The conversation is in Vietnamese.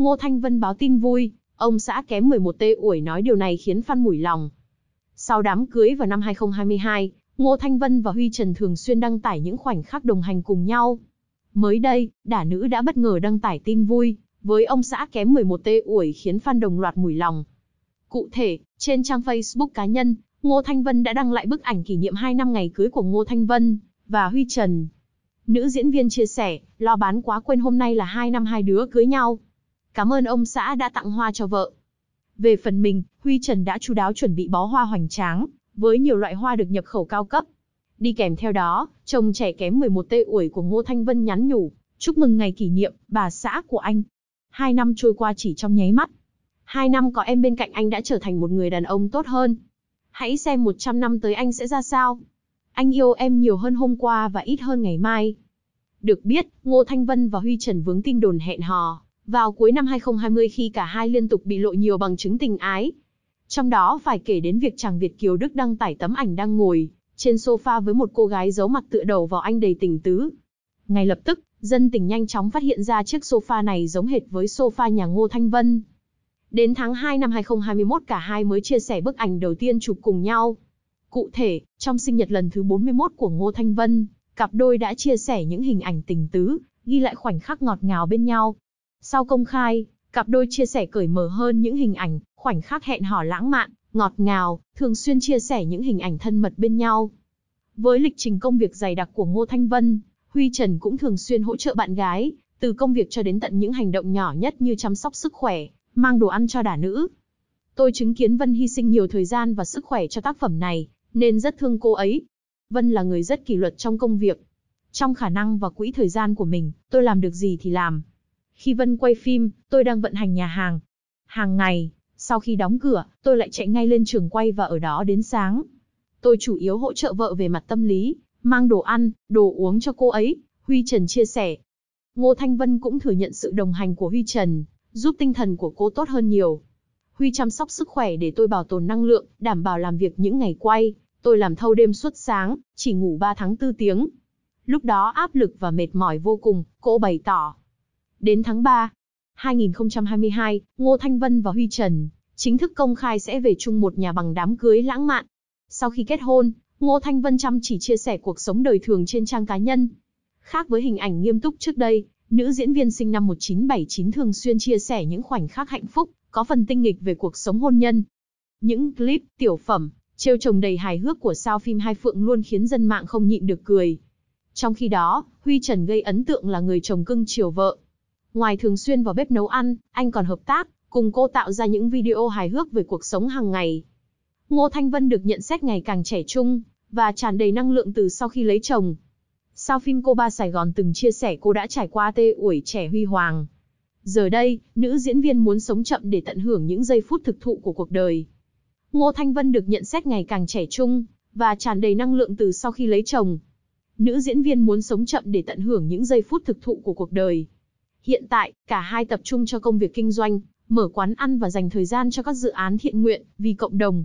Ngô Thanh Vân báo tin vui, ông xã kém 11 tê uổi nói điều này khiến Phan mủi lòng. Sau đám cưới vào năm 2022, Ngô Thanh Vân và Huy Trần thường xuyên đăng tải những khoảnh khắc đồng hành cùng nhau. Mới đây, đả nữ đã bất ngờ đăng tải tin vui, với ông xã kém 11 tê uổi khiến Phan đồng loạt mùi lòng. Cụ thể, trên trang Facebook cá nhân, Ngô Thanh Vân đã đăng lại bức ảnh kỷ niệm 2 năm ngày cưới của Ngô Thanh Vân và Huy Trần. Nữ diễn viên chia sẻ, lo bán quá quên hôm nay là hai năm hai đứa cưới nhau. Cảm ơn ông xã đã tặng hoa cho vợ. Về phần mình, Huy Trần đã chú đáo chuẩn bị bó hoa hoành tráng, với nhiều loại hoa được nhập khẩu cao cấp. Đi kèm theo đó, chồng trẻ kém 11 tê uổi của Ngô Thanh Vân nhắn nhủ, chúc mừng ngày kỷ niệm, bà xã của anh. Hai năm trôi qua chỉ trong nháy mắt. Hai năm có em bên cạnh anh đã trở thành một người đàn ông tốt hơn. Hãy xem 100 năm tới anh sẽ ra sao. Anh yêu em nhiều hơn hôm qua và ít hơn ngày mai. Được biết, Ngô Thanh Vân và Huy Trần vướng tin đồn hẹn hò, vào cuối năm 2020 khi cả hai liên tục bị lộ nhiều bằng chứng tình ái. Trong đó phải kể đến việc chàng Việt Kiều Đức đăng tải tấm ảnh đang ngồi trên sofa với một cô gái giấu mặt tựa đầu vào anh đầy tình tứ. Ngay lập tức, dân tình nhanh chóng phát hiện ra chiếc sofa này giống hệt với sofa nhà Ngô Thanh Vân. Đến tháng 2 năm 2021 cả hai mới chia sẻ bức ảnh đầu tiên chụp cùng nhau. Cụ thể, trong sinh nhật lần thứ 41 của Ngô Thanh Vân, cặp đôi đã chia sẻ những hình ảnh tình tứ, ghi lại khoảnh khắc ngọt ngào bên nhau, sau công khai, cặp đôi chia sẻ cởi mở hơn những hình ảnh, khoảnh khắc hẹn hò lãng mạn, ngọt ngào, thường xuyên chia sẻ những hình ảnh thân mật bên nhau. Với lịch trình công việc dày đặc của Ngô Thanh Vân, Huy Trần cũng thường xuyên hỗ trợ bạn gái, từ công việc cho đến tận những hành động nhỏ nhất như chăm sóc sức khỏe, mang đồ ăn cho đả nữ. Tôi chứng kiến Vân hy sinh nhiều thời gian và sức khỏe cho tác phẩm này, nên rất thương cô ấy. Vân là người rất kỷ luật trong công việc. Trong khả năng và quỹ thời gian của mình, tôi làm được gì thì làm, khi Vân quay phim, tôi đang vận hành nhà hàng. Hàng ngày, sau khi đóng cửa, tôi lại chạy ngay lên trường quay và ở đó đến sáng. Tôi chủ yếu hỗ trợ vợ về mặt tâm lý, mang đồ ăn, đồ uống cho cô ấy, Huy Trần chia sẻ. Ngô Thanh Vân cũng thừa nhận sự đồng hành của Huy Trần, giúp tinh thần của cô tốt hơn nhiều. Huy chăm sóc sức khỏe để tôi bảo tồn năng lượng, đảm bảo làm việc những ngày quay. Tôi làm thâu đêm suốt sáng, chỉ ngủ 3 tháng 4 tiếng. Lúc đó áp lực và mệt mỏi vô cùng, cô bày tỏ. Đến tháng 3, 2022, Ngô Thanh Vân và Huy Trần chính thức công khai sẽ về chung một nhà bằng đám cưới lãng mạn. Sau khi kết hôn, Ngô Thanh Vân chăm chỉ chia sẻ cuộc sống đời thường trên trang cá nhân. Khác với hình ảnh nghiêm túc trước đây, nữ diễn viên sinh năm 1979 thường xuyên chia sẻ những khoảnh khắc hạnh phúc, có phần tinh nghịch về cuộc sống hôn nhân. Những clip, tiểu phẩm, trêu chồng đầy hài hước của sao phim Hai Phượng luôn khiến dân mạng không nhịn được cười. Trong khi đó, Huy Trần gây ấn tượng là người chồng cưng chiều vợ, Ngoài thường xuyên vào bếp nấu ăn, anh còn hợp tác, cùng cô tạo ra những video hài hước về cuộc sống hàng ngày. Ngô Thanh Vân được nhận xét ngày càng trẻ trung, và tràn đầy năng lượng từ sau khi lấy chồng. Sau phim Cô Ba Sài Gòn từng chia sẻ cô đã trải qua tê uổi trẻ huy hoàng. Giờ đây, nữ diễn viên muốn sống chậm để tận hưởng những giây phút thực thụ của cuộc đời. Ngô Thanh Vân được nhận xét ngày càng trẻ trung, và tràn đầy năng lượng từ sau khi lấy chồng. Nữ diễn viên muốn sống chậm để tận hưởng những giây phút thực thụ của cuộc đời. Hiện tại, cả hai tập trung cho công việc kinh doanh, mở quán ăn và dành thời gian cho các dự án thiện nguyện, vì cộng đồng.